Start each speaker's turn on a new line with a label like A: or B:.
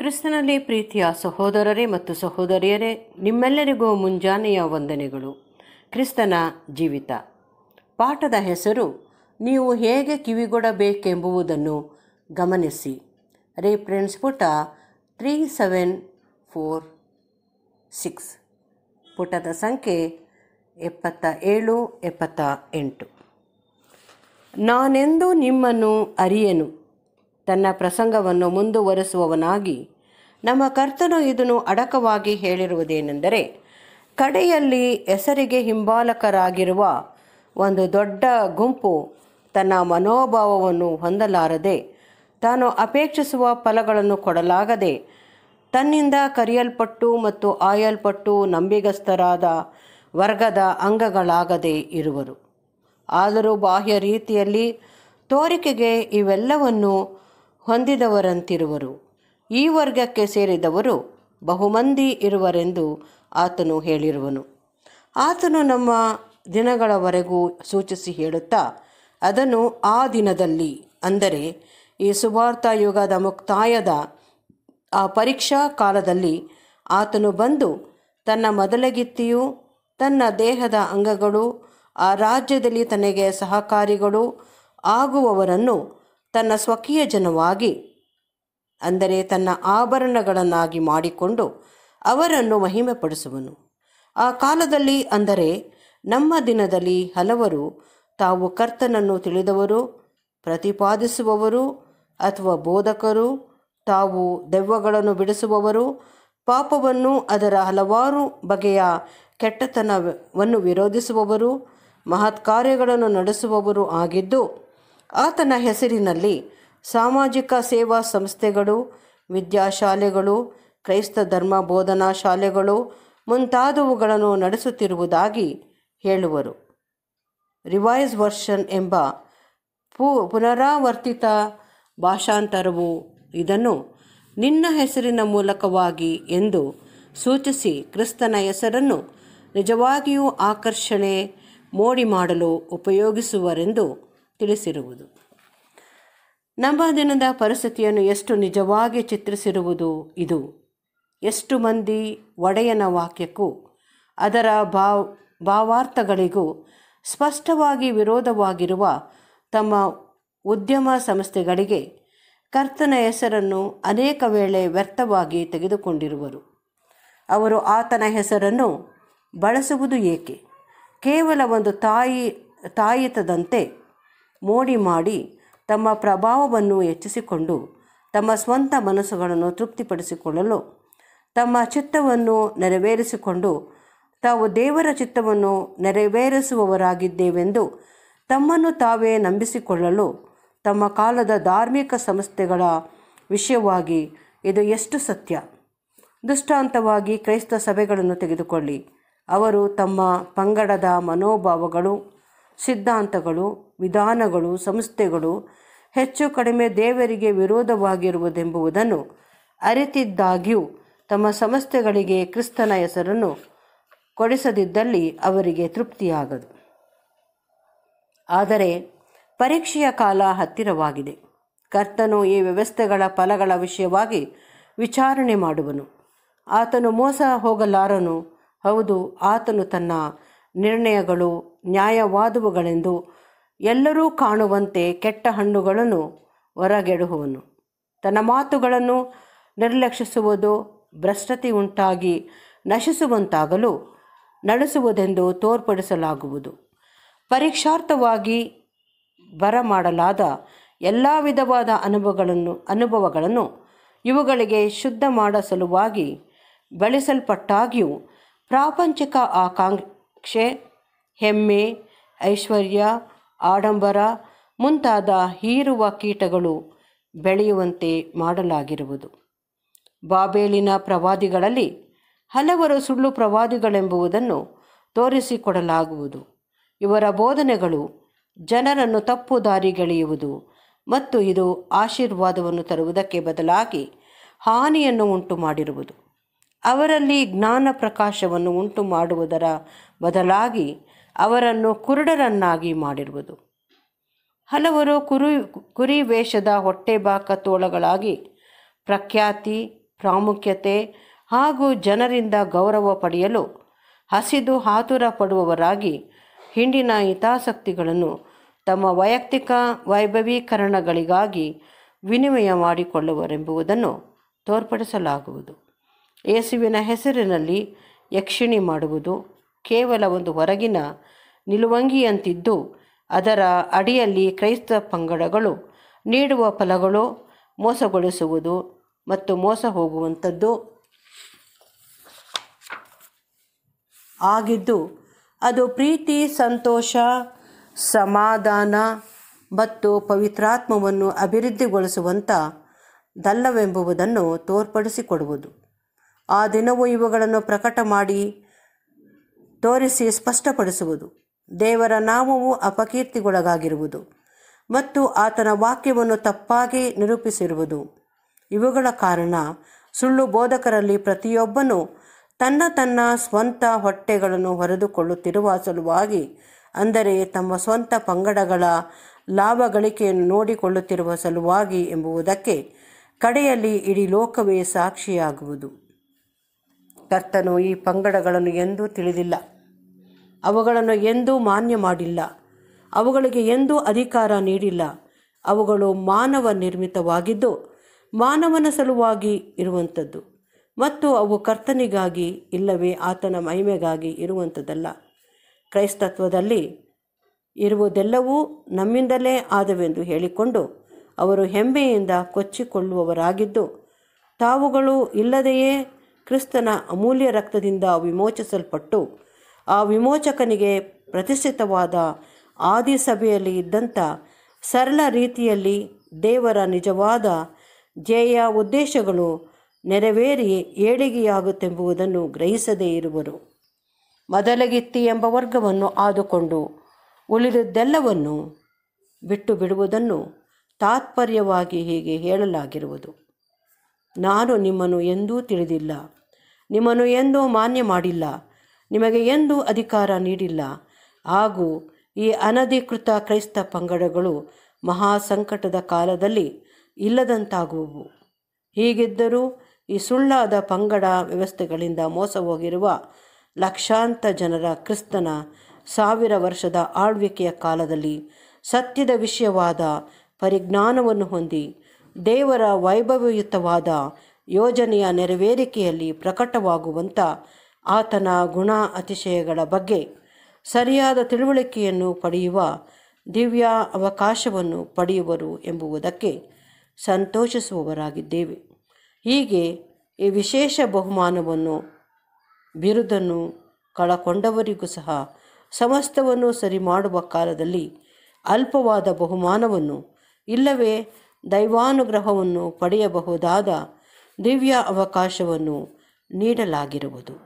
A: ಕ್ರಿಸ್ತನಲ್ಲಿ ಪ್ರೀತಿಯ ಸಹೋದರರೇ ಮತ್ತು ಸಹೋದರಿಯರೇ ನಿಮ್ಮೆಲ್ಲರಿಗೂ ಮುಂಜಾನೆಯ ವಂದನೆಗಳು ಕ್ರಿಸ್ತನ ಜೀವಿತ ಪಾಠದ ಹೆಸರು ನೀವು ಹೇಗೆ ಕಿವಿಗೊಡಬೇಕೆಂಬುವುದನ್ನು ಗಮನಿಸಿ ರೆಫರೆನ್ಸ್ ಪುಟ ತ್ರೀ ಸೆವೆನ್ ಫೋರ್ ಸಿಕ್ಸ್ ಪುಟದ ಸಂಖ್ಯೆ ಎಪ್ಪತ್ತ ಏಳು ಎಪ್ಪತ್ತ ಎಂಟು ನಾನೆಂದು ನಿಮ್ಮನ್ನು ಅರಿಯನು ತನ್ನ ಪ್ರಸಂಗವನ್ನು ಮುಂದುವರೆಸುವವನಾಗಿ ನಮ್ಮ ಕರ್ತನು ಇದನ್ನು ಅಡಕವಾಗಿ ಹೇಳಿರುವುದೇನೆಂದರೆ ಕಡೆಯಲ್ಲಿ ಹೆಸರಿಗೆ ಹಿಂಬಾಲಕರಾಗಿರುವ ಒಂದು ದೊಡ್ಡ ಗುಂಪು ತನ್ನ ಮನೋಭಾವವನ್ನು ಹೊಂದಲಾರದೆ ತಾನು ಅಪೇಕ್ಷಿಸುವ ಫಲಗಳನ್ನು ಕೊಡಲಾಗದೆ ತನ್ನಿಂದ ಕರೆಯಲ್ಪಟ್ಟು ಮತ್ತು ಆಯಲ್ಪಟ್ಟು ನಂಬಿಗಸ್ತರಾದ ವರ್ಗದ ಅಂಗಗಳಾಗದೆ ಇರುವರು ಆದರೂ ಬಾಹ್ಯ ರೀತಿಯಲ್ಲಿ ತೋರಿಕೆಗೆ ಇವೆಲ್ಲವನ್ನು ಹೊಂದಿದವರಂತಿರುವರು ಈ ವರ್ಗಕ್ಕೆ ಸೇರಿದವರು ಬಹುಮಂದಿ ಇರುವರೆಂದು ಆತನು ಹೇಳಿರುವನು ಆತನು ನಮ್ಮ ದಿನಗಳವರೆಗೂ ಸೂಚಿಸಿ ಹೇಳುತ್ತಾ ಅದನ್ನು ಆ ದಿನದಲ್ಲಿ ಅಂದರೆ ಈ ಸುವಾರ್ಥ ಯುಗದ ಮುಕ್ತಾಯದ ಆ ಪರೀಕ್ಷಾ ಕಾಲದಲ್ಲಿ ಆತನು ಬಂದು ತನ್ನ ಮೊದಲಗಿತ್ತಿಯು ತನ್ನ ದೇಹದ ಅಂಗಗಳು ಆ ರಾಜ್ಯದಲ್ಲಿ ತನಗೆ ಸಹಕಾರಿಗಳು ಆಗುವವರನ್ನು ತನ್ನ ಸ್ವಕೀಯ ಜನವಾಗಿ ಅಂದರೆ ತನ್ನ ಆಭರಣಗಳನ್ನಾಗಿ ಮಾಡಿಕೊಂಡು ಅವರನ್ನು ಮಹಿಮೆಪಡಿಸುವನು ಆ ಕಾಲದಲ್ಲಿ ಅಂದರೆ ನಮ್ಮ ದಿನದಲ್ಲಿ ಹಲವರು ತಾವು ಕರ್ತನನ್ನು ತಿಳಿದವರು ಪ್ರತಿಪಾದಿಸುವವರು ಅಥವಾ ಬೋಧಕರು ತಾವು ದೆವ್ವಗಳನ್ನು ಬಿಡಿಸುವವರು ಪಾಪವನ್ನು ಅದರ ಹಲವಾರು ಬಗೆಯ ಕೆಟ್ಟತನವನ್ನು ವಿರೋಧಿಸುವವರು ಮಹತ್ಕಾರ್ಯಗಳನ್ನು ನಡೆಸುವವರು ಆಗಿದ್ದು ಆತನ ಹೆಸರಿನಲ್ಲಿ ಸಾಮಾಜಿಕ ಸೇವಾ ಸಂಸ್ಥೆಗಳು ವಿದ್ಯಾಶಾಲೆಗಳು ಕ್ರೈಸ್ತ ಧರ್ಮ ಬೋಧನಾ ಶಾಲೆಗಳು ಮುಂತಾದವುಗಳನ್ನು ನಡೆಸುತ್ತಿರುವುದಾಗಿ ಹೇಳುವರು ರಿವೈಸ್ ವರ್ಷನ್ ಎಂಬ ಪು ಪುನರಾವರ್ತಿತ ಭಾಷಾಂತರವು ಇದನ್ನು ನಿನ್ನ ಹೆಸರಿನ ಮೂಲಕವಾಗಿ ಎಂದು ಸೂಚಿಸಿ ಕ್ರಿಸ್ತನ ಹೆಸರನ್ನು ನಿಜವಾಗಿಯೂ ಆಕರ್ಷಣೆ ಮೋಡಿ ಮಾಡಲು ಉಪಯೋಗಿಸುವರೆಂದು ತಿಳಿಸಿರುವುದು ನಮ್ಮ ದಿನದ ಪರಿಸ್ಥಿತಿಯನ್ನು ಎಷ್ಟು ನಿಜವಾಗಿ ಚಿತ್ರಿಸಿರುವುದು ಇದು ಎಷ್ಟು ಮಂದಿ ಒಡೆಯನ ವಾಕ್ಯಕ್ಕೂ ಅದರ ಭಾವ ಭಾವಾರ್ಥಗಳಿಗೂ ಸ್ಪಷ್ಟವಾಗಿ ವಿರೋಧವಾಗಿರುವ ತಮ್ಮ ಉದ್ಯಮ ಸಂಸ್ಥೆಗಳಿಗೆ ಕರ್ತನ ಹೆಸರನ್ನು ಅನೇಕ ವೇಳೆ ವ್ಯರ್ಥವಾಗಿ ತೆಗೆದುಕೊಂಡಿರುವರು ಅವರು ಆತನ ಹೆಸರನ್ನು ಬಳಸುವುದು ಏಕೆ ಕೇವಲ ಒಂದು ತಾಯಿ ತಾಯಿತದಂತೆ ಮೋಡಿ ಮಾಡಿ ತಮ್ಮ ಪ್ರಭಾವವನ್ನು ಹೆಚ್ಚಿಸಿಕೊಂಡು ತಮ್ಮ ಸ್ವಂತ ಮನಸ್ಸುಗಳನ್ನು ತೃಪ್ತಿಪಡಿಸಿಕೊಳ್ಳಲು ತಮ್ಮ ಚಿತ್ತವನ್ನು ನೆರವೇರಿಸಿಕೊಂಡು ತಾವು ದೇವರ ಚಿತ್ತವನ್ನು ನೆರವೇರಿಸುವವರಾಗಿದ್ದೇವೆಂದು ತಮ್ಮನ್ನು ತಾವೇ ನಂಬಿಸಿಕೊಳ್ಳಲು ತಮ್ಮ ಕಾಲದ ಧಾರ್ಮಿಕ ಸಂಸ್ಥೆಗಳ ವಿಷಯವಾಗಿ ಇದು ಎಷ್ಟು ಸತ್ಯ ದುಷ್ಟಾಂತವಾಗಿ ಕ್ರೈಸ್ತ ಸಭೆಗಳನ್ನು ತೆಗೆದುಕೊಳ್ಳಿ ಅವರು ತಮ್ಮ ಪಂಗಡದ ಮನೋಭಾವಗಳು ಸಿದ್ಧಾಂತಗಳು ವಿಧಾನಗಳು ಸಂಸ್ಥೆಗಳು ಹೆಚ್ಚು ಕಡಿಮೆ ದೇವರಿಗೆ ವಿರೋಧವಾಗಿರುವುದೆಂಬುದನ್ನು ಅರಿತಿದ್ದಾಗ್ಯೂ ತಮ್ಮ ಸಂಸ್ಥೆಗಳಿಗೆ ಕ್ರಿಸ್ತನ ಹೆಸರನ್ನು ಕೊಡಿಸದಿದ್ದಲ್ಲಿ ಅವರಿಗೆ ತೃಪ್ತಿಯಾಗದು ಆದರೆ ಪರೀಕ್ಷೆಯ ಕಾಲ ಹತ್ತಿರವಾಗಿದೆ ಕರ್ತನು ಈ ವ್ಯವಸ್ಥೆಗಳ ಫಲಗಳ ವಿಷಯವಾಗಿ ವಿಚಾರಣೆ ಮಾಡುವನು ಆತನು ಮೋಸ ಹೋಗಲಾರನು ಹೌದು ಆತನು ತನ್ನ ನಿರ್ಣಯಗಳು ನ್ಯಾಯವಾದುವುಗಳೆಂದು ಎಲ್ಲರೂ ಕಾಣುವಂತೆ ಕೆಟ್ಟ ಹಣ್ಣುಗಳನ್ನು ಹೊರಗೆಡುವನು ತನ್ನ ಮಾತುಗಳನ್ನು ನಿರ್ಲಕ್ಷಿಸುವುದು ಭ್ರಷ್ಟತೆ ಉಂಟಾಗಿ ನಶಿಸುವಂತಾಗಲು ನಡೆಸುವುದೆಂದು ತೋರ್ಪಡಿಸಲಾಗುವುದು ಪರೀಕ್ಷಾರ್ಥವಾಗಿ ಬರಮಾಡಲಾದ ಎಲ್ಲ ವಿಧವಾದ ಅನುಭವಗಳನ್ನು ಅನುಭವಗಳನ್ನು ಇವುಗಳಿಗೆ ಶುದ್ಧ ಮಾಡ ಸಲುವಾಗಿ ಬೆಳೆಸಲ್ಪಟ್ಟಾಗಿಯೂ ಪ್ರಾಪಂಚಿಕ ಆಕಾಂಕ್ಷೆ ಹೆಮ್ಮೆ ಐಶ್ವರ್ಯ ಆಡಂಬರ ಮುಂತಾದ ಹೀರುವ ಕೀಟಗಳು ಬೆಳೆಯುವಂತೆ ಮಾಡಲಾಗಿರುವುದು ಬಾಬೇಲಿನ ಪ್ರವಾದಿಗಳಲ್ಲಿ ಹಲವರು ಸುಳ್ಳು ಪ್ರವಾದಿಗಳೆಂಬುದನ್ನು ತೋರಿಸಿಕೊಡಲಾಗುವುದು ಇವರ ಬೋಧನೆಗಳು ಜನರನ್ನು ತಪ್ಪು ದಾರಿಗೆಳೆಯುವುದು ಮತ್ತು ಇದು ಆಶೀರ್ವಾದವನ್ನು ತರುವುದಕ್ಕೆ ಬದಲಾಗಿ ಹಾನಿಯನ್ನು ಉಂಟು ಮಾಡಿರುವುದು ಅವರಲ್ಲಿ ಜ್ಞಾನ ಪ್ರಕಾಶವನ್ನು ಉಂಟು ಮಾಡುವುದರ ಬದಲಾಗಿ ಅವರನ್ನು ಕುರುಡರನ್ನಾಗಿ ಮಾಡಿರುವುದು ಹಲವರು ಕುರು ಕುರಿ ವೇಷದ ಹೊಟ್ಟೆ ಬಾಕ ತೋಳಗಳಾಗಿ ಪ್ರಖ್ಯಾತಿ ಪ್ರಾಮುಖ್ಯತೆ ಹಾಗೂ ಜನರಿಂದ ಗೌರವ ಪಡೆಯಲು ಹಸಿದು ಹಾತುರ ಪಡುವವರಾಗಿ ಹಿಂಡಿನ ಹಿತಾಸಕ್ತಿಗಳನ್ನು ತಮ್ಮ ವೈಯಕ್ತಿಕ ವೈಭವೀಕರಣಗಳಿಗಾಗಿ ವಿನಿಮಯ ಮಾಡಿಕೊಳ್ಳುವರೆಂಬುದನ್ನು ತೋರ್ಪಡಿಸಲಾಗುವುದು ಯೇಸುವಿನ ಹೆಸರಿನಲ್ಲಿ ಯಕ್ಷಿಣಿ ಮಾಡುವುದು ಕೇವಲ ಒಂದು ಹೊರಗಿನ ನಿಲುವಂಗಿಯಂತಿದ್ದು ಅದರ ಅಡಿಯಲ್ಲಿ ಕ್ರೈಸ್ತ ಪಂಗಡಗಳು ನೀಡುವ ಫಲಗಳು ಮೋಸಗೊಳಿಸುವುದು ಮತ್ತು ಮೋಸ ಹೋಗುವಂಥದ್ದು ಆಗಿದ್ದು ಅದು ಪ್ರೀತಿ ಸಂತೋಷ ಸಮಾಧಾನ ಮತ್ತು ಪವಿತ್ರಾತ್ಮವನ್ನು ಅಭಿವೃದ್ಧಿಗೊಳಿಸುವಂಥದ್ದಲ್ಲವೆಂಬುದನ್ನು ತೋರ್ಪಡಿಸಿಕೊಡುವುದು ಆ ದಿನವೂ ಇವುಗಳನ್ನು ಪ್ರಕಟ ಮಾಡಿ ತೋರಿಸಿ ಸ್ಪಷ್ಟಪಡಿಸುವುದು ದೇವರ ನಾಮವು ಅಪಕೀರ್ತಿಗೊಳಗಾಗಿರುವುದು ಮತ್ತು ಆತನ ವಾಕ್ಯವನ್ನು ತಪ್ಪಾಗಿ ನಿರೂಪಿಸಿರುವುದು ಇವುಗಳ ಕಾರಣ ಸುಳ್ಳು ಬೋಧಕರಲ್ಲಿ ಪ್ರತಿಯೊಬ್ಬನೂ ತನ್ನ ತನ್ನ ಸ್ವಂತ ಹೊಟ್ಟೆಗಳನ್ನು ಹೊರೆದುಕೊಳ್ಳುತ್ತಿರುವ ಸಲುವಾಗಿ ಅಂದರೆ ತಮ್ಮ ಸ್ವಂತ ಪಂಗಡಗಳ ಲಾಭ ಗಳಿಕೆಯನ್ನು ನೋಡಿಕೊಳ್ಳುತ್ತಿರುವ ಸಲುವಾಗಿ ಎಂಬುವುದಕ್ಕೆ ಕಡೆಯಲ್ಲಿ ಇಡೀ ಲೋಕವೇ ಸಾಕ್ಷಿಯಾಗುವುದು ಕರ್ತನು ಈ ಪಂಗಡಗಳನ್ನು ಎಂದೂ ತಿಳಿದಿಲ್ಲ ಅವುಗಳನ್ನು ಎಂದೂ ಮಾನ್ಯ ಮಾಡಿಲ್ಲ ಅವುಗಳಿಗೆ ಎಂದೂ ಅಧಿಕಾರ ನೀಡಿಲ್ಲ ಅವುಗಳು ಮಾನವ ನಿರ್ಮಿತವಾಗಿದ್ದು ಮಾನವನ ಸಲುವಾಗಿ ಇರುವಂಥದ್ದು ಮತ್ತು ಅವು ಕರ್ತನಿಗಾಗಿ ಇಲ್ಲವೇ ಆತನ ಮಹಿಮೆಗಾಗಿ ಇರುವಂಥದ್ದಲ್ಲ ಕ್ರೈಸ್ತತ್ವದಲ್ಲಿ ಇರುವುದೆಲ್ಲವೂ ನಮ್ಮಿಂದಲೇ ಆದವೆಂದು ಹೇಳಿಕೊಂಡು ಅವರು ಹೆಮ್ಮೆಯಿಂದ ಕೊಚ್ಚಿಕೊಳ್ಳುವವರಾಗಿದ್ದು ತಾವುಗಳು ಇಲ್ಲದೆಯೇ ಕ್ರಿಸ್ತನ ಅಮೂಲ್ಯ ರಕ್ತದಿಂದ ವಿಮೋಚಿಸಲ್ಪಟ್ಟು ಆ ವಿಮೋಚಕನಿಗೆ ಪ್ರತಿಷ್ಠಿತವಾದ ಆದಿ ಸಭೆಯಲ್ಲಿ ಇದ್ದಂಥ ಸರಳ ರೀತಿಯಲ್ಲಿ ದೇವರ ನಿಜವಾದ ಜಯ ಉದ್ದೇಶಗಳು ನೆರವೇರಿ ಏಳಿಗೆಯಾಗುತ್ತೆಂಬುದನ್ನು ಗ್ರಹಿಸದೇ ಇರುವರು ಮೊದಲಗಿತ್ತಿ ಎಂಬ ವರ್ಗವನ್ನು ಆದುಕೊಂಡು ಉಳಿದದ್ದೆಲ್ಲವನ್ನು ಬಿಟ್ಟು ಬಿಡುವುದನ್ನು ತಾತ್ಪರ್ಯವಾಗಿ ಹೀಗೆ ಹೇಳಲಾಗಿರುವುದು ನಾನು ನಿಮ್ಮನ್ನು ಎಂದೂ ತಿಳಿದಿಲ್ಲ ನಿಮ್ಮನ್ನು ಎಂದೂ ಮಾನ್ಯ ಮಾಡಿಲ್ಲ ನಿಮಗೆ ಎಂದೂ ಅಧಿಕಾರ ನೀಡಿಲ್ಲ ಹಾಗೂ ಈ ಅನಧಿಕೃತ ಕ್ರೈಸ್ತ ಪಂಗಡಗಳು ಮಹಾ ಸಂಕಟದ ಕಾಲದಲ್ಲಿ ಇಲ್ಲದಂತಾಗುವು ಹೀಗಿದ್ದರೂ ಈ ಸುಳ್ಳಾದ ಪಂಗಡ ವ್ಯವಸ್ಥೆಗಳಿಂದ ಮೋಸ ಹೋಗಿರುವ ಲಕ್ಷಾಂತ ಜನರ ಕ್ರಿಸ್ತನ ಸಾವಿರ ವರ್ಷದ ಆಳ್ವಿಕೆಯ ಕಾಲದಲ್ಲಿ ಸತ್ಯದ ವಿಷಯವಾದ ಪರಿಜ್ಞಾನವನ್ನು ಹೊಂದಿ ದೇವರ ವೈಭವಯುತವಾದ ಯೋಜನೆಯ ನೆರವೇರಿಕೆಯಲ್ಲಿ ಪ್ರಕಟವಾಗುವಂಥ ಆತನ ಗುಣ ಅತಿಶಯಗಳ ಬಗ್ಗೆ ಸರಿಯಾದ ತಿಳುವಳಿಕೆಯನ್ನು ಪಡೆಯುವ ದಿವ್ಯ ಅವಕಾಶವನ್ನು ಪಡೆಯುವರು ಎಂಬುವುದಕ್ಕೆ ಸಂತೋಷಿಸುವವರಾಗಿದ್ದೇವೆ ಹೀಗೆ ಈ ವಿಶೇಷ ಬಹುಮಾನವನ್ನು ಬಿರುದನ್ನು ಕಳಕೊಂಡವರಿಗೂ ಸಹ ಸಮಸ್ತವನ್ನು ಸರಿ ಮಾಡುವ ಕಾಲದಲ್ಲಿ ಅಲ್ಪವಾದ ಬಹುಮಾನವನ್ನು ಇಲ್ಲವೇ ದೈವಾನುಗ್ರಹವನ್ನು ಪಡೆಯಬಹುದಾದ ದಿವ್ಯ ಅವಕಾಶವನ್ನು ನೀಡಲಾಗಿರುವುದು